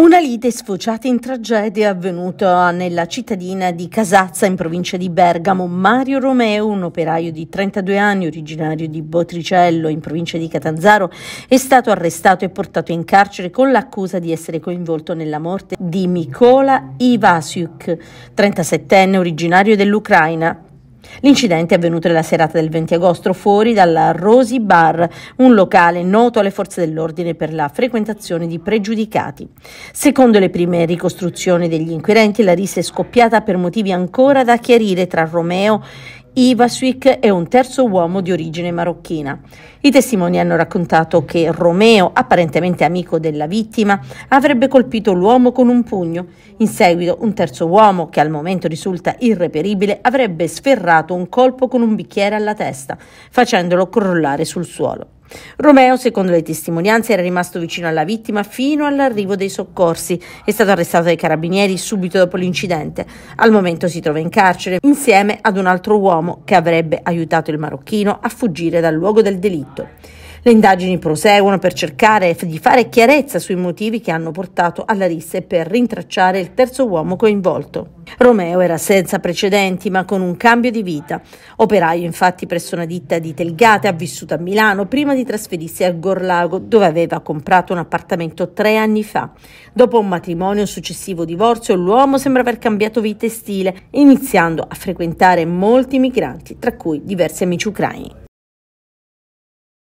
Una lite sfociata in tragedia è avvenuta nella cittadina di Casazza in provincia di Bergamo. Mario Romeo, un operaio di 32 anni originario di Botricello in provincia di Catanzaro, è stato arrestato e portato in carcere con l'accusa di essere coinvolto nella morte di Mikola Ivasiuk, 37enne originario dell'Ucraina. L'incidente è avvenuto nella serata del 20 agosto fuori dalla Rosy Bar, un locale noto alle forze dell'ordine per la frequentazione di pregiudicati. Secondo le prime ricostruzioni degli inquirenti, la rissa è scoppiata per motivi ancora da chiarire tra Romeo e Ivaswik è un terzo uomo di origine marocchina. I testimoni hanno raccontato che Romeo, apparentemente amico della vittima, avrebbe colpito l'uomo con un pugno. In seguito un terzo uomo, che al momento risulta irreperibile, avrebbe sferrato un colpo con un bicchiere alla testa, facendolo crollare sul suolo. Romeo, secondo le testimonianze, era rimasto vicino alla vittima fino all'arrivo dei soccorsi. È stato arrestato dai carabinieri subito dopo l'incidente. Al momento si trova in carcere insieme ad un altro uomo che avrebbe aiutato il marocchino a fuggire dal luogo del delitto. Le indagini proseguono per cercare di fare chiarezza sui motivi che hanno portato alla rissa e per rintracciare il terzo uomo coinvolto. Romeo era senza precedenti ma con un cambio di vita. Operaio infatti presso una ditta di Telgate ha vissuto a Milano prima di trasferirsi a Gorlago dove aveva comprato un appartamento tre anni fa. Dopo un matrimonio e un successivo divorzio l'uomo sembra aver cambiato vita e stile iniziando a frequentare molti migranti tra cui diversi amici ucraini.